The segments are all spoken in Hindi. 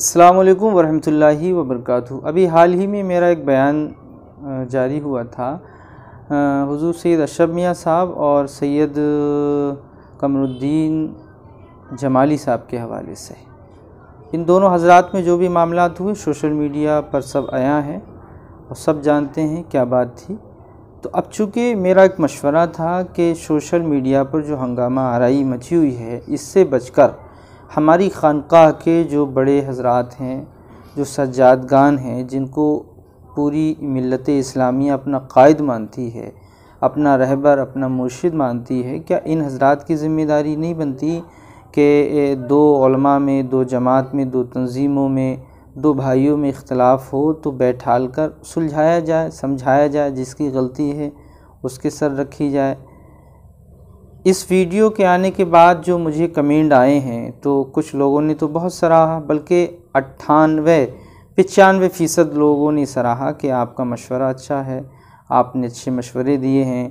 अस्सलाम वालेकुम वरहमतुल्लाहि वबरकातु अभी हाल ही में मेरा एक बयान जारी हुआ था हुजूर सैद अशरफ मियाँ साहब और सैयद कमरुद्दीन जमाली साहब के हवाले से इन दोनों हजरात में जो भी मामला हुए सोशल मीडिया पर सब आया है और सब जानते हैं क्या बात थी तो अब चूँकि मेरा एक मशवरा था कि सोशल मीडिया पर जो हंगामा आरई मची हुई है इससे बचकर हमारी ख़ानक़ाह के जो बड़े हजरात हैं जो सज्जादगान हैं जिनको पूरी मिलत इस्लामिया अपना कायद मानती है अपना रहबर अपना मुर्शिद मानती है क्या इन हजरात की ज़िम्मेदारी नहीं बनती कि दो में दो जमात में दो तंजीमों में दो भाइयों में इख्तलाफ हो तो बैठाल कर सुलझाया जाए समझाया जाए जिसकी गलती है उसके सर रखी जाए इस वीडियो के आने के बाद जो मुझे कमेंट आए हैं तो कुछ लोगों ने तो बहुत सराहा बल्कि अट्ठानवे पचानवे फ़ीसद लोगों ने सराहा कि आपका मशवरा अच्छा है आपने अच्छे मशवरे दिए हैं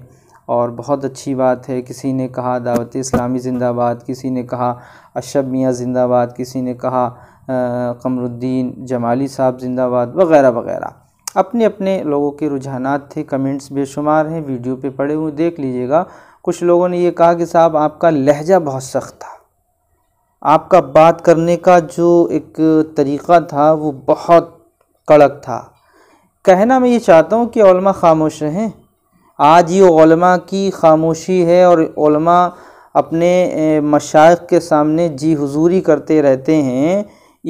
और बहुत अच्छी बात है किसी ने कहा दावत इस्लामी ज़िंदाबाद किसी ने कहा अशब मियाँ ज़िंदाबाद किसी ने कहा कमरुद्दीन जमाली साहब ज़िंदाबाद वगैरह वगैरह अपने अपने लोगों के रुझानात थे कमेंट्स बेशुमार हैं वीडियो पे पड़े हुए देख लीजिएगा कुछ लोगों ने ये कहा कि साहब आपका लहजा बहुत सख्त था आपका बात करने का जो एक तरीक़ा था वो बहुत कड़क था कहना मैं ये चाहता हूँ कि ओलमा खामोश रहें आज ये ओलमा की खामोशी है और ओलमा अपने मशाइ के सामने जी हुजूरी करते रहते हैं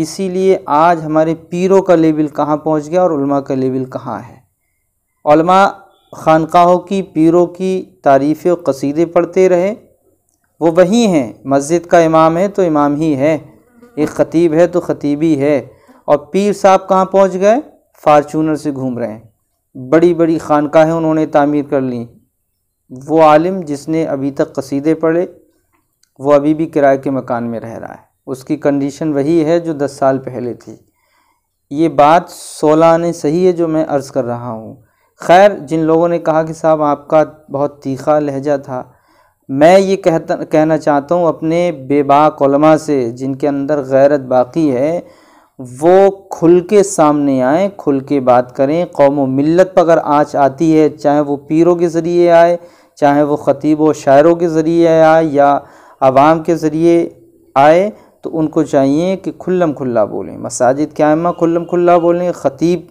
इसीलिए आज हमारे पीरों का लेवल कहाँ पहुँच गया और उलमा का लेवल कहाँ है खानकाहों की पीरों की तारीफ़ कसीदे पढ़ते रहे वो वही हैं मस्जिद का इमाम है तो इमाम ही है एक ख़तीब है तो ख़तीबी है और पीर साहब कहाँ पहुँच गए फार्चूनर से घूम रहे हैं बड़ी बड़ी खानकाहें उन्होंने तामीर कर ली वो आलिम जिसने अभी तक कसीदे पढ़े वो अभी भी किराए के मकान में रह रहा है उसकी कंडीशन वही है जो दस साल पहले थी ये बात सोलह ने सही है जो मैं अर्ज़ कर रहा हूँ खैर जिन लोगों ने कहा कि साहब आपका बहुत तीखा लहजा था मैं ये कहता कहना चाहता हूँ अपने बेबाक से जिनके अंदर गैरत बाकी है वो खुल के सामने आएँ खुल के बात करें कौम व मिलत पर अगर आँच आती है चाहे वो पीरों के ज़रिए आए चाहे वो ख़तीब व शायरों के ज़रिए आए या आवाम के ज़रिए आए तो उनको चाहिए कि खुल्लम खुल्ला बोलें मसाजिद क्या खुल्लम खुल्ला बोलें ख़तीब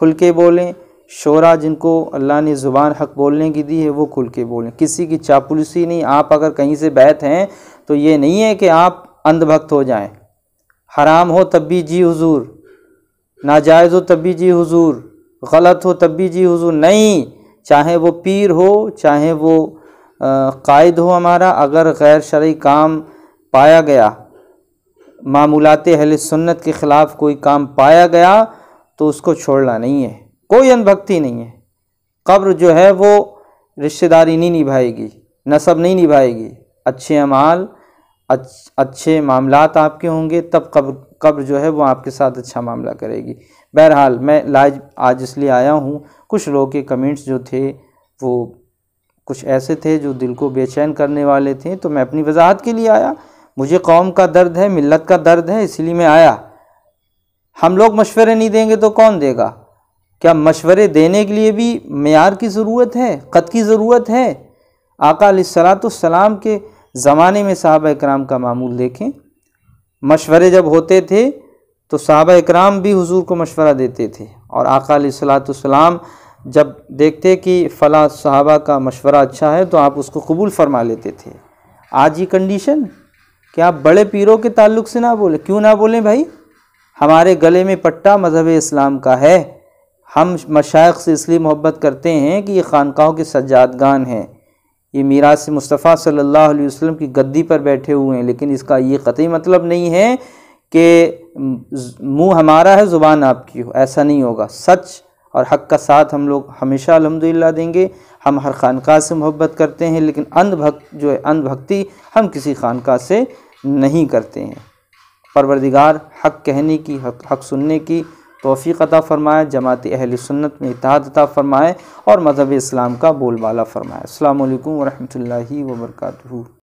खुल के बोलें शोरा जिनको अल्लाह ने ज़ुबान हक बोलने की दी है वो खुल के बोलें किसी की चापलूसी नहीं आप अगर कहीं से बैठ हैं तो ये नहीं है कि आप अंधभक्त हो जाएं हराम हो तब भी जी हुजूर नाजायज़ हो तब भी जी हुजूर गलत हो तब भी जी हुजूर नहीं चाहे वो पीर हो चाहे वो कायद हो हमारा अगर गैर शर्य काम पाया गया मामूलात अहल सुन्नत के ख़िलाफ़ कोई काम पाया गया तो उसको छोड़ना नहीं है कोई अनभक्ति नहीं है कब्र जो है वो रिश्तेदारी नहीं निभाएगी नसब नहीं निभाएगी अच्छे अमाल अच्छे मामलात आपके होंगे तब कब्र कब्र जो है वो आपके साथ अच्छा मामला करेगी बहरहाल मैं लाज आज इसलिए आया हूँ कुछ लोगों के कमेंट्स जो थे वो कुछ ऐसे थे जो दिल को बेचैन करने वाले थे तो मैं अपनी वजाहत के लिए आया मुझे कौम का दर्द है मिलत का दर्द है इसलिए मैं आया हम लोग मशवरे नहीं देंगे तो कौन देगा क्या मशवरे देने के लिए भी मैार की ज़रूरत है ख़त की ज़रूरत है आका सलाम के ज़माने में साहब कराम का मामूल देखें मशवरे जब होते थे तो साहब कराम भी हुजूर को मशवरा देते थे और आका सलातम जब देखते कि फ़ला साहबा का मशवरा अच्छा है तो आप उसको कबूल फरमा लेते थे आज ये कंडीशन कि आप बड़े पीरों के ताल्लुक से ना बोले क्यों ना बोलें भाई हमारे गले में पट्टा मज़हब इस्लाम का है हम मशाइ से इसलिए मोहब्बत करते हैं कि ये ख़ानकाहों के सज्जादगान हैं ये मीरास मुस्तफ़ा सल्लल्लाहु अलैहि वसल्लम की गद्दी पर बैठे हुए हैं लेकिन इसका ये क़तई मतलब नहीं है कि मुंह हमारा है ज़ुबान आपकी हो ऐसा नहीं होगा सच और हक का साथ हम लोग हमेशा अलहमदिल्ला देंगे हम हर खानका से मोहब्बत करते हैं लेकिन अंधभक्त जो है भक्ति हम किसी खानका से नहीं करते हैं परवरदिगार हक कहने की हक हक सुनने की तोफ़ी अता फ़रमाए जमात अहल सुन्नत में इतिहाद अता फ़रमाए और मज़हब इस्लाम का बोलबाला फ़रमाए अल्लाम वरहमल वर्का